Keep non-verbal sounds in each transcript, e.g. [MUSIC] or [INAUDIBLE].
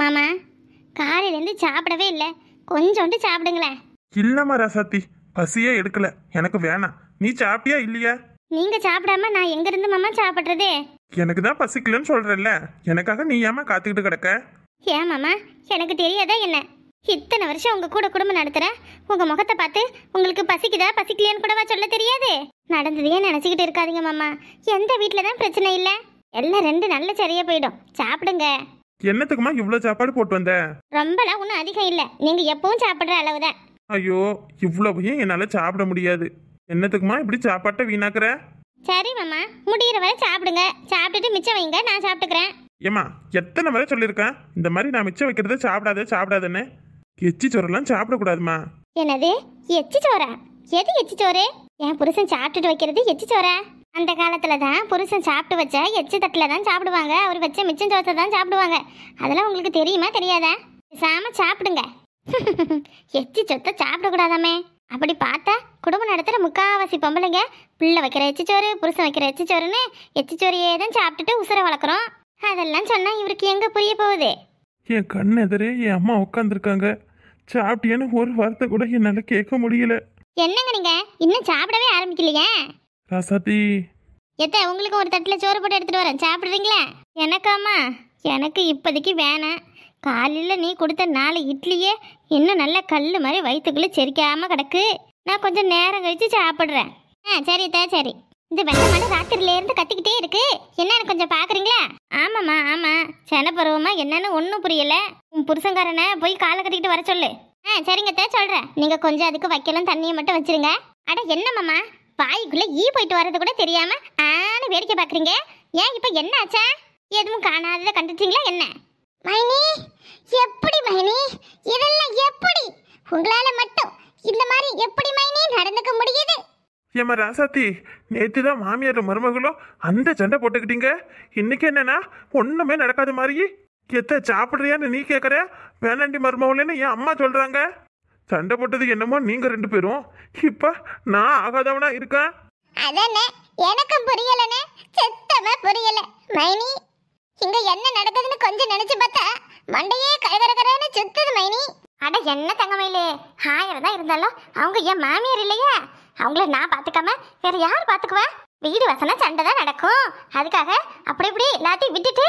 மாமா காலையிலேருந்து சாப்பிடவே இல்லை கொஞ்சோண்டு சாப்பிடுங்களேன் இல்லம்மா ராசாத்தி பசியே எடுக்கல எனக்கு வேணாம் நீ சாப்பிட்டியா இல்லையா நீங்க சாப்பிடாம நான் எங்க இருந்து மாமா சாப்பிடுறது எனக்கு தான் பசிக்கலன்னு சொல்றேன்ல எனக்காக நீ ஏமா காத்துக்கிட்டு கிடக்க ஏன் மாமா எனக்கு தெரியாதா என்ன இத்தனை வருஷம் உங்க கூட குடும்பம் நடத்துற உங்க முகத்தை பார்த்து உங்களுக்கு பசிக்குதா பசிக்கலையான்னு கூடவா சொல்ல தெரியாது நடந்ததையே நினைச்சுக்கிட்டு இருக்காதீங்க மாமா எந்த வீட்டில் தான் பிரச்சனை இல்லை எல்லாம் ரெண்டு நல்ல சரியா போயிடும் சாப்பிடுங்க என்னத்துக்குமா இவ்வளோ சாப்பாடு போட்டு வந்த ரொம்ப ஒன்றும் அதிகம் இல்லை நீங்க எப்பவும் சாப்பிடுற அளவுதான் ஐயோ இவ்வளவையும் என்னால் சாப்பிட முடியாது என்னத்துக்குமா இப்படி சாப்பாட்டை வீணாக்குற சரி மாமா முடியிற வரை சாப்பிடுங்க சாப்பிட்டுட்டு மிச்சம் வைங்க நான் சாப்பிட்டுக்கிறேன் ஏமா எத்தனை முறை சொல்லியிருக்கேன் இந்த மாதிரி நான் மிச்சம் வைக்கிறத சாப்பிடாத சாப்பிடாதன்னு எச்சி சோறெல்லாம் சாப்பிடக்கூடாதுமா என்னது எச்சி சோறா எது எச்சி சோறு என் புருஷன் சாப்பிட்டுட்டு வைக்கிறது எச்சி சோறா அந்த காலத்தில் தான் புருஷன் சாப்பிட்டு வச்ச எச்சு தட்டில் தான் சாப்பிடுவாங்க அவர் வச்ச மிச்சம் சோத்தை தான் சாப்பிடுவாங்க அதெல்லாம் உங்களுக்கு தெரியுமா தெரியாதா சாம சாப்பிடுங்க [LAUGHS] எச்சு சொத்தை சாப்பிடக்கூடாதாமே அப்படி பார்த்தா குடும்பம் நடத்துகிற முக்காவாசி பொம்பளைங்க பிள்ளை வைக்கிற எச்சிச்சோறு புருஷன் வைக்கிற எச்சிச்சோறுன்னு எச்சிச்சோறையே தான் சாப்பிட்டுட்டு உசுரை வளர்க்குறோம் அதெல்லாம் சொன்னால் இவருக்கு எங்கே புரிய போகுது என் கண் எதிரே என் அம்மா உட்காந்துருக்காங்க சாப்பிட்டேன்னு ஒரு வார்த்தை கூட என்னால் கேட்க முடியல என்னங்க நீங்கள் இன்னும் சாப்பிடவே ஆரம்பிக்கலையே ராசாத்தி எத்த உங்களுக்கு ஒரு தட்டில் சோறு போட்டு எடுத்துகிட்டு வரேன் சாப்பிடுவீங்களா எனக்காம்மா எனக்கு இப்போதைக்கு வேணாம் காலையில் நீ கொடுத்த நாலு இட்லியே இன்னும் நல்லா கல் மாதிரி வயிற்றுக்குள்ளே செரிக்காமல் கிடக்கு நான் கொஞ்சம் நேரம் கழித்து சாப்பிட்றேன் ஆ சரி தான் சரி இந்த வெள்ளை மண்டை ராத்திரிலேருந்து கத்திக்கிட்டே இருக்கு என்னன்னு கொஞ்சம் பார்க்குறீங்களா ஆமாம்மா ஆமாம் சனப்பருவமா என்னன்னு ஒன்றும் புரியலை உன் புருஷங்காரனை போய் காலை கட்டிக்கிட்டு வர சொல்லு ஆ சரிங்க தான் சொல்கிறேன் நீங்கள் கொஞ்சம் அதுக்கு வைக்கலாம் தண்ணியை மட்டும் வச்சுருங்க அட என்னம்மாம்மா வாய்க்குள்ள ஈ போயிட்டு வர்றது கூட தெரியாமல் ஆனு வேடிக்கை பார்க்குறீங்க ஏன் இப்போ என்ன ஆச்சா எதுவும் காணாததை கண்டுச்சிங்களா என்ன மைனி எப்படி மைனி இதெல்லாம் எப்படி உங்களால மட்டும் இந்த மாதிரி எப்படி மைனி நடந்துக்க முடியுது ஏமா ராசாத்தி நேற்று தான் மாமியார் மருமகளும் அந்த சண்டை போட்டுக்கிட்டீங்க இன்னைக்கு என்னன்னா ஒன்றுமே நடக்காத மாதிரி எத்த சாப்பிடுறியான்னு நீ கேட்குற வேணாண்டி மருமகள்னு என் அம்மா சொல்கிறாங்க சண்டை போட்டது என்னமோ நீங்க ரெண்டு பேரும் இப்ப நான் ஆகாதவனா இருக்கேன் அதானே எனக்கும் புரியலனே செத்தமா புரியல மைனி இங்க என்ன நடக்குதுன்னு கொஞ்சம் நினைச்சு பார்த்தா மண்டையே கலகரகரன்னு சுத்துது மைனி அட என்ன தங்கமயிலே ஹாயர் தான் இருந்தாலும் அவங்க என் மாமியார் இல்லையா அவங்கள நான் பார்த்துக்காம வேற யார் பார்த்துக்குவா வீடு வசனம் சண்டை தான் நடக்கும் அதுக்காக அப்படி இப்படி எல்லாத்தையும் விட்டுட்டு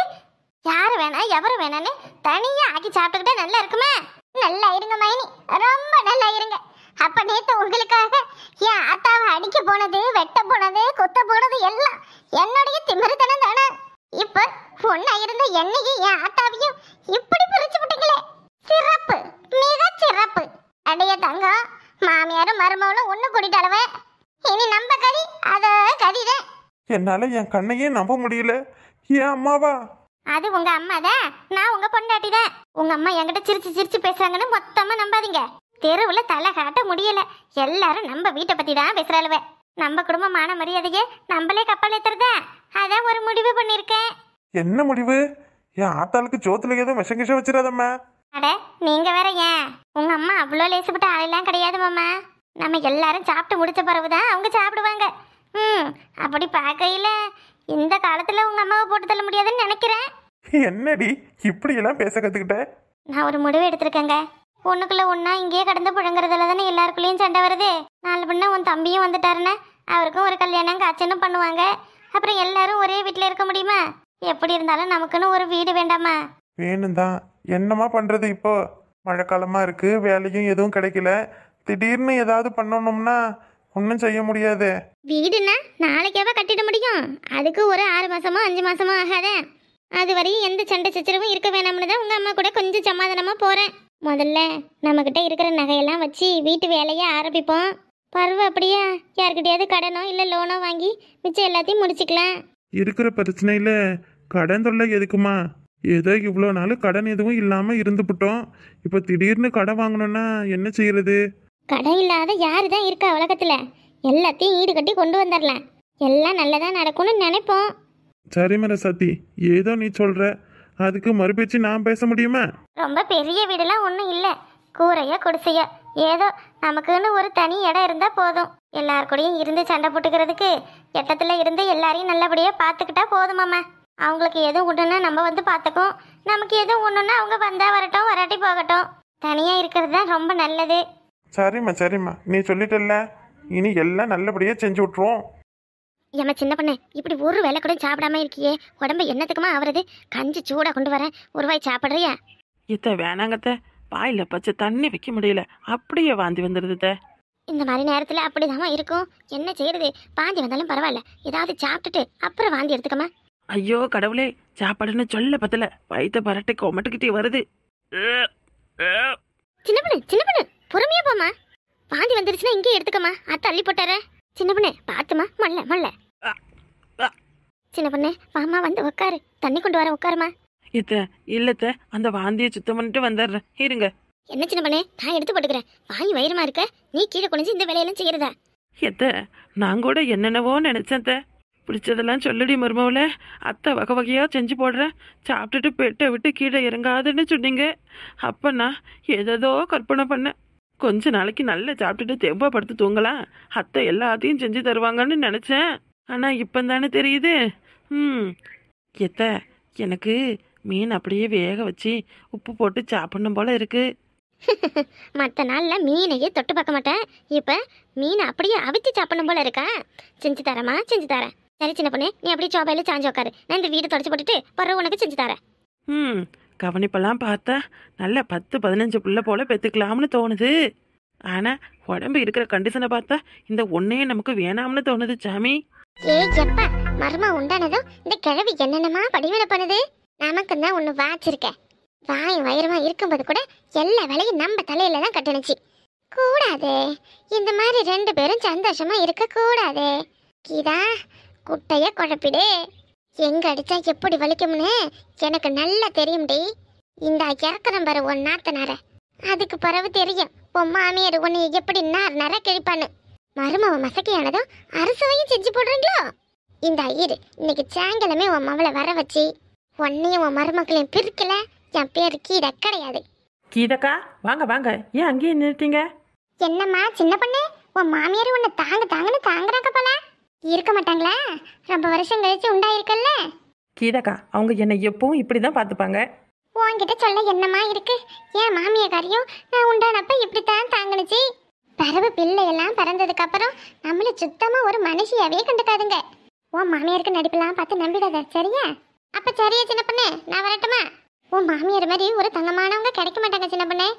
யார் வேணா எவரும் வேணான்னு தனியாக ஆக்கி சாப்பிட்டுக்கிட்டா நல்லா இருக்குமே நல்லா இருங்க மைனி ரொம்ப நல்லா இருங்க அப்ப நேத்து உங்களுக்காக என் ஆத்தாவை அடிக்க போனது வெட்ட போனது குத்த போனது எல்லாம் என்னுடைய திமிருத்தனம் தானே இப்ப பொண்ணா இருந்த என்னையும் என் ஆத்தாவையும் இப்படி பிரிச்சு விட்டீங்களே சிறப்பு மிக சிறப்பு அடைய தங்கம் மாமியாரும் மருமகளும் ஒண்ணு கூட்டிட்டாளவ இனி நம்ப கதி அத கதிதான் என்னால என் கண்ணையே நம்ப முடியல ஏன் அம்மாவா அது உங்க அம்மா தான் நான் உங்க பொண்டாட்டி தான் உங்க அம்மா என்கிட்ட சிரிச்சு சிரிச்சு பேசுறாங்கன்னு மொத்தமா நம்பாதீங்க தெருவுல தலை காட்ட முடியல எல்லாரும் நம்ம வீட்டை பத்தி தான் பேசுறாளுவ நம்ம குடும்பமான மான மரியாதையே நம்மளே கப்பல் ஏத்துறதா அதான் ஒரு முடிவு பண்ணிருக்கேன் என்ன முடிவு என் ஆத்தாளுக்கு சோத்துல ஏதோ விஷம் கிஷம் வச்சிடாதம்மா அட நீங்க வேற ஏன் உங்க அம்மா அவ்வளோ லேசுப்பட்ட ஆளெல்லாம் கிடையாது மாமா நம்ம எல்லாரும் சாப்பிட்டு முடிச்ச பிறகுதான் அவங்க சாப்பிடுவாங்க ம் அப்படி பார்க்கையில இந்த காலத்துல உங்க அம்மாவை போட்டு தள்ள முடியாதுன்னு நினைக்கிறேன் என்னடி இப்படி எல்லாம் பேச கத்துக்கிட்ட நான் ஒரு முடிவு எடுத்திருக்கேங்க பொண்ணுக்குள்ள ஒன்னா இங்கேயே கடந்து புழங்குறதுல தானே எல்லாருக்குள்ளயும் சண்டை வருது நாலு பண்ண உன் தம்பியும் வந்துட்டாருன்னு அவருக்கும் ஒரு கல்யாணம் காய்ச்சனும் பண்ணுவாங்க அப்புறம் எல்லாரும் ஒரே வீட்டில் இருக்க முடியுமா எப்படி இருந்தாலும் நமக்குன்னு ஒரு வீடு வேண்டாமா வேணும் தான் என்னமா பண்றது இப்போ மழைக்காலமா இருக்கு வேலையும் எதுவும் கிடைக்கல திடீர்னு ஏதாவது பண்ணணும்னா ஒன்றும் செய்ய முடியாது வீடுனா நாளைக்கேவா கட்டிட முடியும் அதுக்கு ஒரு ஆறு மாசமோ அஞ்சு மாசமோ ஆகாத அது வரையும் எந்த சண்டை சச்சரவும் இருக்க வேணாம்னு தான் உங்கள் அம்மா கூட கொஞ்சம் சமாதானமாக போகிறேன் முதல்ல நம்மக்கிட்ட இருக்கிற நகையெல்லாம் வச்சு வீட்டு வேலையை ஆரம்பிப்போம் பருவ அப்படியா யாருக்கிட்டயாவது கடனோ இல்லை லோனோ வாங்கி மிச்சம் எல்லாத்தையும் முடிச்சுக்கலாம் இருக்கிற பிரச்சனையில கடன் தொல்லை எதுக்குமா ஏதோ இவ்வளோ நாள் கடன் எதுவும் இல்லாமல் இருந்துபிட்டோம் இப்போ திடீர்னு கடன் வாங்கணும்னா என்ன செய்யறது கடன் இல்லாத யாரு தான் இருக்கா உலகத்துல எல்லாத்தையும் ஈடு கட்டி கொண்டு வந்துடலாம் எல்லாம் நல்லதாக நடக்கும்னு நினைப்போம் சரி சத்தி ஏதோ நீ சொல்ற அதுக்கு மறுபேச்சு நான் பேச முடியுமா ரொம்ப பெரிய வீடுலாம் ஒன்றும் இல்லை கூரையோ குடிசைய ஏதோ நமக்குன்னு ஒரு தனி இடம் இருந்தால் போதும் எல்லார் கூடயும் இருந்து சண்டை போட்டுக்கிறதுக்கு எட்டத்துல இருந்து எல்லாரையும் நல்லபடியாக பார்த்துக்கிட்டா போதுமாம்மா அவங்களுக்கு எதுவும் உண்டுனா நம்ம வந்து பார்த்துக்கோம் நமக்கு எதுவும் ஒன்றுன்னா அவங்க வந்தால் வரட்டும் வராட்டி போகட்டும் தனியாக இருக்கிறது தான் ரொம்ப நல்லது சரிம்மா சரிம்மா நீ சொல்லிட்டல்ல இனி எல்லாம் நல்லபடியாக செஞ்சு விட்ருவோம் ஏமா சின்ன பண்ணேன் இப்படி ஒரு வேலை கூட சாப்பிடாம இருக்கியே உடம்பு என்னத்துக்குமா ஆவறது கஞ்சி சூடாக கொண்டு வரேன் ஒரு வாய் சாப்பிட்றியா இத்த வேணாங்கத்த பாயில் பச்சை தண்ணி வைக்க முடியல அப்படியே வாந்தி வந்துடுது இந்த மாதிரி நேரத்தில் அப்படிதாம்மா இருக்கும் என்ன செய்யறது பாந்தி வந்தாலும் பரவாயில்ல ஏதாவது சாப்பிட்டுட்டு அப்புறம் வாந்தி எடுத்துக்கமா ஐயோ கடவுளே சாப்பாடுன்னு சொல்ல பத்தல வயிற்று பரட்டை கொமட்டுக்கிட்டே வருது சின்ன பண்ணு சின்ன பண்ணு பொறுமையா போமா பாந்தி வந்துருச்சுன்னா இங்கே எடுத்துக்கமா அத்தை அள்ளி போட்டாரே சின்ன பொண்ணே பார்த்துமா மல்ல மல்ல சின்ன பொண்ணே வாமா வந்து உட்காரு தண்ணி கொண்டு வர உட்காருமா இத்த இல்லத்த அந்த வாந்தியை சுத்தம் பண்ணிட்டு வந்துடுறேன் இருங்க என்ன சின்ன பண்ணே நான் எடுத்து போட்டுக்கிறேன் வாங்கி வயிறுமா இருக்க நீ கீழே குனிஞ்சு இந்த வேலையெல்லாம் செய்யறதா எத்த நான் கூட என்னென்னவோ நினைச்சேன் பிடிச்சதெல்லாம் சொல்லடி மருமவில் அத்தை வகை வகையாக செஞ்சு போடுறேன் சாப்பிட்டுட்டு பெட்டை விட்டு கீழே இறங்காதுன்னு சொன்னீங்க அப்போ நான் ஏதேதோ கற்பனை பண்ணேன் கொஞ்ச நாளைக்கு நல்லா சாப்பிட்டுட்டு தெம்பா படுத்து தூங்கலாம் அத்தை எல்லாத்தையும் செஞ்சு தருவாங்கன்னு நினச்சேன் ஆனால் இப்போ தானே தெரியுது ம் எத்த எனக்கு மீன் அப்படியே வேக வச்சு உப்பு போட்டு சாப்பிடணும் போல இருக்கு [LAUGHS] மற்ற நாளில் மீனையே தொட்டு பார்க்க மாட்டேன் இப்போ மீனை அப்படியே அவிச்சு சாப்பிடணும் போல இருக்கா செஞ்சு தரமா செஞ்சு தரேன் சரி சின்ன பொண்ணு நீ அப்படியே சோபாயில சாஞ்சு உட்காரு நான் இந்த வீடு தொடச்சு போட்டுட்டு பிறகு உனக்கு செஞ்சு தரேன் ம் கவனிப்பெல்லாம் பார்த்தா நல்ல பத்து பதினஞ்சு பிள்ளை போல் பெற்றுக்கலாம்னு தோணுது ஆனால் உடம்பு இருக்கிற கண்டிஷனை பார்த்தா இந்த ஒன்னையே நமக்கு வேணாம்னு தோணுது சாமி ஏ எப்பா மர்மம் உண்டானதும் இந்த கிழவி என்னென்னமா படிவினை பண்ணுது நமக்கு தான் ஒன்று வாச்சிருக்க வாய் வயிறுமா இருக்கும்போது கூட எல்லா வேலையும் நம்ம தலையில தான் கட்டணுச்சு கூடாது இந்த மாதிரி ரெண்டு பேரும் சந்தோஷமா இருக்க கூடாது கீதா குட்டைய குழப்பிடு எங்க அடிச்சா எப்படி வலிக்கும்னு எனக்கு நல்லா தெரியும் டி இந்த இறக்குறம் ஒன் உன் நாத்தனார அதுக்கு பிறகு தெரியும் உன் மாமியார் உன்னை எப்படி நார் நர கிழிப்பான்னு மருமவ மசக்கையானதும் அரசவையும் செஞ்சு போடுறீங்களோ இந்த ஐயர் இன்னைக்கு சாயங்காலமே உன் மவளை வர வச்சு உன்னையும் உன் மருமக்களையும் பிரிக்கல என் பேர் கீழே கிடையாது கீதக்கா வாங்க வாங்க ஏன் அங்கேயே நிறுத்தீங்க என்னம்மா சின்ன பொண்ணு உன் மாமியார் உன்னை தாங்க தாங்கன்னு தாங்குறாங்க போல இருக்க மாட்டாங்களா ரொம்ப வருஷம் கழிச்சு உண்டாயிருக்கல்ல கீதாக்கா அவங்க என்னை எப்பவும் இப்படி தான் பார்த்துப்பாங்க உன்கிட்ட சொல்ல என்னமா இருக்கு ஏன் காரியம் நான் உண்டானப்ப இப்படி தான் தாங்கினுச்சு பறவை பிள்ளையெல்லாம் பறந்ததுக்கு அப்புறம் நம்மள சுத்தமா ஒரு மனுஷியாவே கண்டுக்காதுங்க உன் மாமியாருக்கு நடிப்பெல்லாம் பார்த்து நம்பிடாத சரியா அப்ப சரியா சின்ன பண்ணு நான் வரட்டுமா உன் மாமியார் மாதிரி ஒரு தங்கமானவங்க கிடைக்க மாட்டாங்க சின்ன பொண்ணு